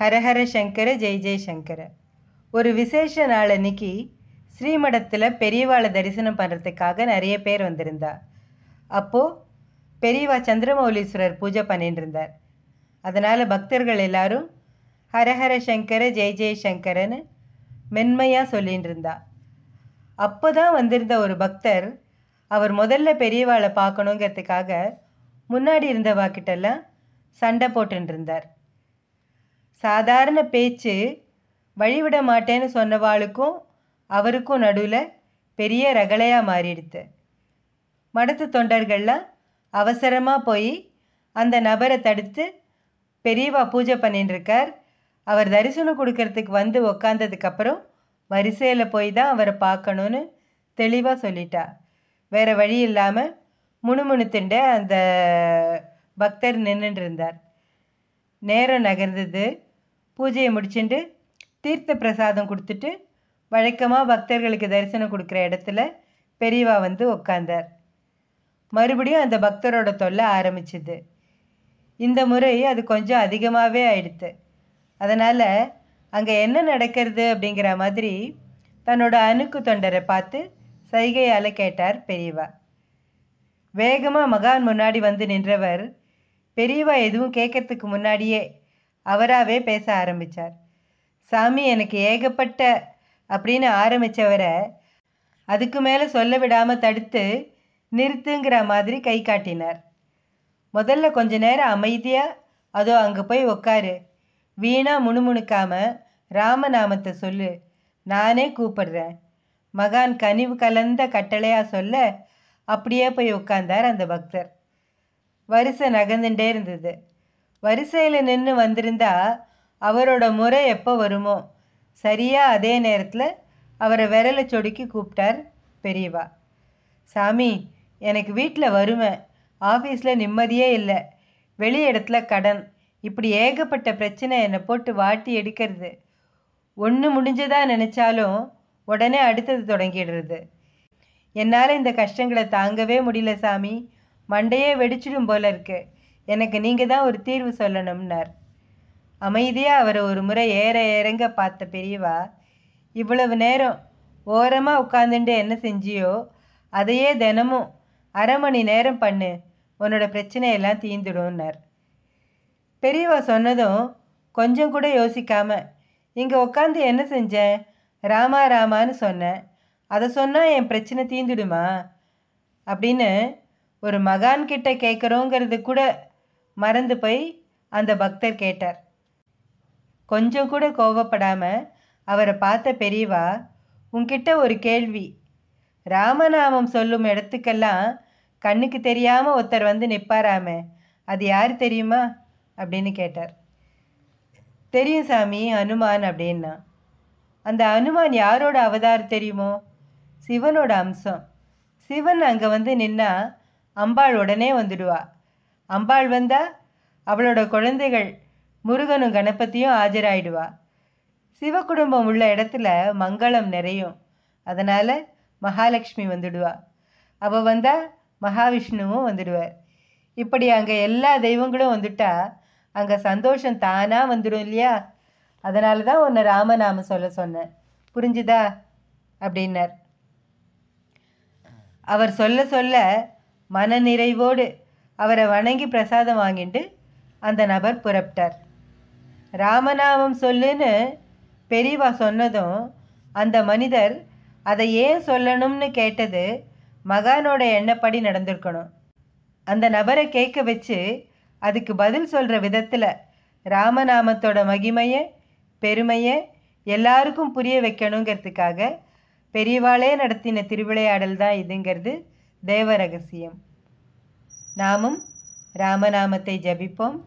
ஹரஹர சங்கர ஜெய் ஜெய்சங்கர ஒரு விசேஷ நாள் அன்னைக்கு ஸ்ரீமடத்தில் பெரியவாளை தரிசனம் பண்ணுறதுக்காக நிறைய பேர் வந்திருந்தா அப்போது பெரியவா சந்திரமௌலீஸ்வரர் பூஜை பண்ணிட்டு இருந்தார் அதனால் பக்தர்கள் எல்லாரும் ஹரஹர சங்கர ஜெய் ஜெய்சங்கரன்னு மென்மையாக சொல்லிகிட்டு இருந்தா அப்போ தான் வந்திருந்த ஒரு பக்தர் அவர் முதல்ல பெரியவாளை பார்க்கணுங்கிறதுக்காக முன்னாடி இருந்தவா கிட்டெல்லாம் சண்டை போட்டுருந்தார் சாதாரண பேச்சு வழிவிட மாட்டேன்னு சொன்னவாளுக்கும் அவருக்கும் நடுவில் பெரிய ரகலையாக மாறிடுத்து மடத்து தொண்டர்கள்லாம் அவசரமாக போய் அந்த நபரை தடுத்து பெரியவா பூஜை பண்ணிட்டுருக்கார் அவர் தரிசனம் கொடுக்கறதுக்கு வந்து உக்காந்ததுக்கப்புறம் வரிசையில் போய் தான் அவரை பார்க்கணும்னு தெளிவாக சொல்லிட்டா வேறு வழி இல்லாமல் முணுமுணுத்துண்ட அந்த பக்தர் நின்றுட்டு இருந்தார் நேரம் நகர்ந்தது பூஜையை முடிச்சுட்டு தீர்த்த பிரசாதம் கொடுத்துட்டு வழக்கமாக பக்தர்களுக்கு தரிசனம் கொடுக்குற இடத்துல பெரியவா வந்து உட்காந்தார் மறுபடியும் அந்த பக்தரோட தொல்லை ஆரம்பிச்சுது இந்த முறை அது கொஞ்சம் அதிகமாகவே ஆயிடுத்து அதனால் அங்கே என்ன நடக்கிறது அப்படிங்கிற மாதிரி தன்னோட அணுக்கு தொண்டரை பார்த்து சைகையால் கேட்டார் பெரியவா வேகமாக மகான் முன்னாடி வந்து நின்றவர் பெரியவா எதுவும் கேட்கறதுக்கு முன்னாடியே அவராகவே பேச ஆரம்பித்தார் சாமி எனக்கு ஏகப்பட்ட அப்படின்னு ஆரம்பித்தவரை அதுக்கு மேலே சொல்ல விடாமல் தடுத்து நிறுத்துங்கிற மாதிரி கை காட்டினார் முதல்ல கொஞ்ச நேரம் அமைதியாக அதோ அங்கே போய் உக்காரு வீணாக முணுமுணுக்காம ராமநாமத்தை சொல்லு நானே கூப்பிடுறேன் மகான் கனிவு கலந்த கட்டளையாக சொல்ல அப்படியே போய் உட்கார்ந்தார் அந்த பக்தர் வரிசை நகர்ந்துட்டே இருந்தது வரிசையில் நின்று வந்திருந்தா அவரோட முறை எப்போ வருமோ சரியாக அதே நேரத்தில் அவரை விரலை சொடுக்கி கூப்பிட்டார் பெரியவா சாமி எனக்கு வீட்டில் வருவேன் ஆஃபீஸில் நிம்மதியே இல்லை வெளி இடத்துல கடன் இப்படி ஏகப்பட்ட பிரச்சனை என்னை போட்டு வாட்டி எடுக்கிறது ஒன்று முடிஞ்சதா நினச்சாலும் உடனே அடுத்தது தொடங்கிடுறது என்னால் இந்த கஷ்டங்களை தாங்கவே முடியல சாமி மண்டையே வெடிச்சிடும் போல இருக்குது எனக்கு நீங்கள் தான் ஒரு தீர்வு சொல்லணும்னார் அமைதியாக அவரை ஒரு முறை ஏற இறங்க பார்த்த பெரியவா இவ்வளவு நேரம் ஓரமாக உட்காந்துட்டு என்ன செஞ்சியோ அதையே தினமும் அரை மணி நேரம் பண்ணு உன்னோட பிரச்சனையெல்லாம் தீந்துடும்னார் பெரியவா சொன்னதும் கொஞ்சம் கூட யோசிக்காம இங்கே உட்காந்து என்ன செஞ்சேன் ராமா ராமான்னு சொன்னேன் அதை சொன்னால் என் பிரச்சனை தீந்துடுமா அப்படின்னு ஒரு மகான்கிட்ட கேட்குறோங்கிறது கூட மறந்து போய் அந்த பக்தர் கேட்டார் கொஞ்சம் கூட கோவப்படாம அவரை பார்த்த பெரியவா உன்கிட்ட ஒரு கேள்வி ராமநாமம் சொல்லும் இடத்துக்கெல்லாம் கண்ணுக்கு தெரியாமல் ஒருத்தர் வந்து நிற்பாராமே அது யார் தெரியுமா அப்படின்னு கேட்டார் தெரியும் சாமி அனுமான் அப்படின்னா அந்த அனுமான் யாரோட அவதார் தெரியுமோ சிவனோட அம்சம் சிவன் அங்கே வந்து நின்னா அம்பாள் உடனே வந்துடுவா அம்பாள் வந்தா அவளோட குழந்தைகள் முருகனும் கணபதியும் ஆஜராயிடுவா சிவ குடும்பம் உள்ள இடத்துல மங்களம் நிறையும் அதனால் மகாலட்சுமி வந்துடுவா அவள் வந்தால் மகாவிஷ்ணுவும் வந்துடுவார் இப்படி அங்கே எல்லா தெய்வங்களும் வந்துட்டா அங்கே சந்தோஷம் தானாக வந்துடும் இல்லையா அதனால தான் உன்னை ராமநாம சொல்ல சொன்னேன் புரிஞ்சுதா அப்படின்னார் அவர் சொல்ல சொல்ல மனநிறைவோடு அவரை வணங்கி பிரசாதம் வாங்கிட்டு அந்த நபர் புறப்பட்டார் ராமநாமம் சொல்லுன்னு பெரியவா சொன்னதும் அந்த மனிதர் அதை ஏன் சொல்லணும்னு கேட்டது மகானோட எண்ணப்படி நடந்திருக்கணும் அந்த நபரை கேட்க வச்சு அதுக்கு பதில் சொல்கிற விதத்தில் ராமநாமத்தோட மகிமையை பெருமையை எல்லாருக்கும் புரிய வைக்கணுங்கிறதுக்காக பெரியவாளே நடத்தின திருவிளையாடல் தான் இதுங்கிறது தேவ ரகசியம் நாமும் ராமநாமத்தை ஜபிப்போம்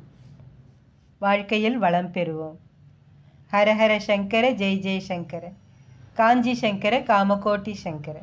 வாழ்க்கையில் வளம் பெறுவோம் ஹரஹர சங்கர ஜெய் ஜெய் சங்கர காஞ்சி சங்கர காமகோட்டி சங்கர